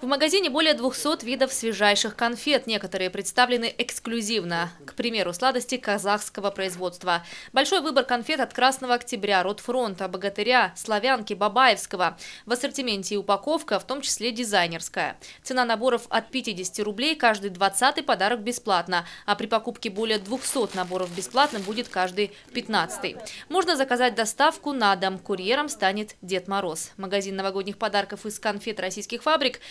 В магазине более 200 видов свежайших конфет. Некоторые представлены эксклюзивно. К примеру, сладости казахского производства. Большой выбор конфет от Красного Октября, Ротфронта, Богатыря, Славянки, Бабаевского. В ассортименте и упаковка, в том числе дизайнерская. Цена наборов от 50 рублей, каждый 20 подарок бесплатно. А при покупке более 200 наборов бесплатно будет каждый 15 Можно заказать доставку на дом. Курьером станет Дед Мороз. Магазин новогодних подарков из конфет российских фабрик –